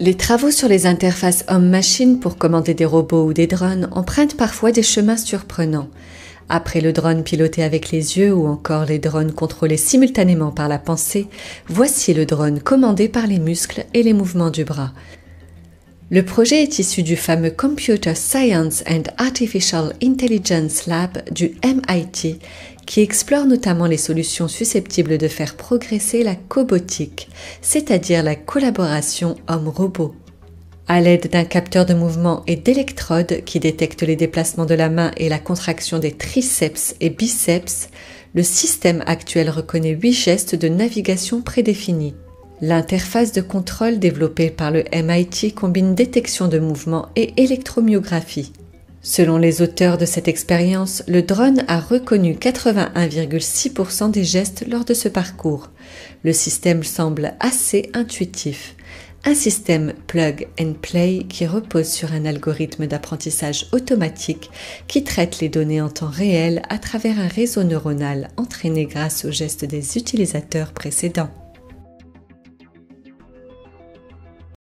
Les travaux sur les interfaces homme-machine pour commander des robots ou des drones empruntent parfois des chemins surprenants. Après le drone piloté avec les yeux ou encore les drones contrôlés simultanément par la pensée, voici le drone commandé par les muscles et les mouvements du bras. Le projet est issu du fameux Computer Science and Artificial Intelligence Lab du MIT, qui explore notamment les solutions susceptibles de faire progresser la cobotique, c'est-à-dire la collaboration homme-robot. À l'aide d'un capteur de mouvement et d'électrodes qui détectent les déplacements de la main et la contraction des triceps et biceps, le système actuel reconnaît huit gestes de navigation prédéfinis. L'interface de contrôle développée par le MIT combine détection de mouvement et électromyographie. Selon les auteurs de cette expérience, le drone a reconnu 81,6% des gestes lors de ce parcours. Le système semble assez intuitif. Un système plug and play qui repose sur un algorithme d'apprentissage automatique qui traite les données en temps réel à travers un réseau neuronal entraîné grâce aux gestes des utilisateurs précédents.